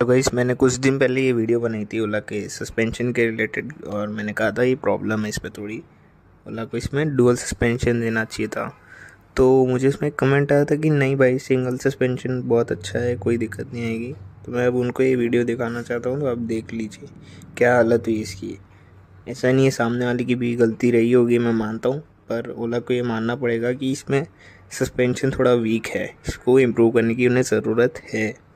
तो गाइस मैंने कुछ दिन पहले ये वीडियो बनाई थी ओला के सस्पेंशन के रिलेटेड और मैंने कहा था ये प्रॉब्लम है इस पर थोड़ी ओला को इसमें डुअल सस्पेंशन देना चाहिए था तो मुझे इसमें कमेंट आया था कि नहीं भाई सिंगल सस्पेंशन बहुत अच्छा है कोई दिक्कत नहीं आएगी तो मैं अब उनको ये वीडियो दिखाना चाहता हूँ तो आप देख लीजिए क्या हालत हुई इसकी ऐसा नहीं है सामने वाले की भी गलती रही होगी मैं मानता हूँ पर ओला को ये मानना पड़ेगा कि इसमें सस्पेंशन थोड़ा वीक है इसको इम्प्रूव करने की उन्हें ज़रूरत है